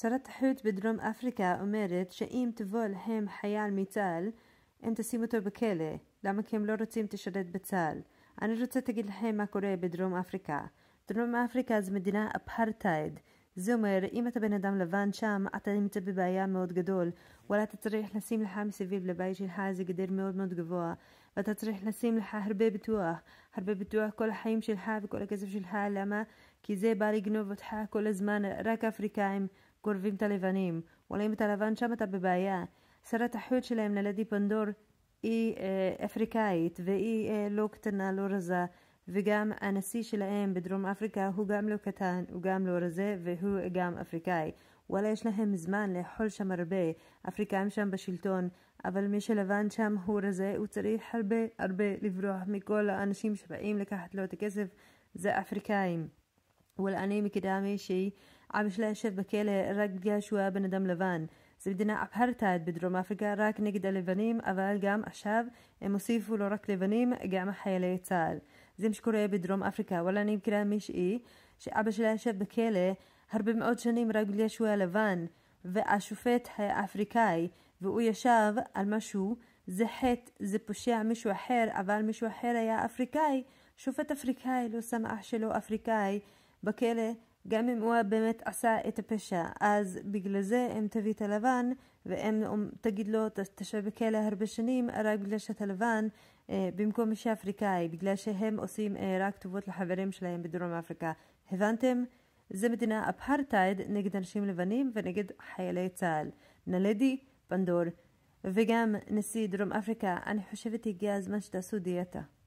صارت حوت بدروم أفريكا אומרת שאם תבוא להם חייל מצה"ל, הם תשימו אותו בכלא, למה כי הם לא רוצים תשרת בצה"ל. אני רוצה להגיד לכם מה קורה בדרום אפריקה. דרום אפריקה זו מדינה אפרטהייד. זה אומר, אם אתה בן אדם לבן שם, אתה נמצא בבעיה מאוד גדול. וואלה, אתה צריך לשים לך מסביב לבית שלך איזה גדר מאוד מאוד גבוה. ואתה צריך לשים לך הרבה ביטוח. הרבה ביטוח כל החיים שלך וכל הכסף שלך. למה? כי זה בא לגנוב אותך כל הזמן, רק אפריקאים. גורבים את הלבנים, עולים את הלבן שם אתה בבעיה. שרת החוץ שלהם ללדי פנדור היא אה, אפריקאית והיא אה, לא קטנה, לא רזה, וגם הנשיא שלהם בדרום אפריקה הוא גם לא קטן, הוא גם לא רזה והוא גם אפריקאי. וואלה יש להם זמן לאכול שם הרבה, אפריקאים שם בשלטון, אבל מי שלבן שם הוא רזה, הוא צריך הרבה הרבה לברוח מכל האנשים שבאים לקחת לו את הכסף, זה אפריקאים. אני كدامي شي عم يشب בכלא רק בגלל שהוא היה בן אדם לבן. זה מדינה אפרטהייד בדרום אפריקה רק נגד הלבנים, אבל גם עכשיו הם הוסיפו לא רק לבנים, גם חיילי צה"ל. זה מה שקורה בדרום אפריקה. וואלה, אני מכירה מישהי שאבא שלה ישב בכלא הרבה מאוד שנים רק בגלל שהוא היה לבן, והשופט היה אפריקאי, והוא ישב על משהו, זה חטא, זה פושע מישהו אחר, אבל מישהו אחר היה אפריקאי. שופט אפריקאי לא שם אח שלו אפריקאי בכלא גם אם הוא באמת עשה את הפשע, אז בגלל זה אם תביא את הלבן, ואם תגיד לו תשב בכלא הרבה שנים, רק בגלל שאתה לבן, אה, במקום אישה אפריקאי, בגלל שהם עושים אה, רק טובות לחברים שלהם בדרום אפריקה. הבנתם? זה מדינה אפרטהייד נגד אנשים לבנים ונגד חיילי צה"ל. נלדי פנדור. וגם נשיא דרום אפריקה, אני חושבת הגיע הזמן שתעשו דיאטה.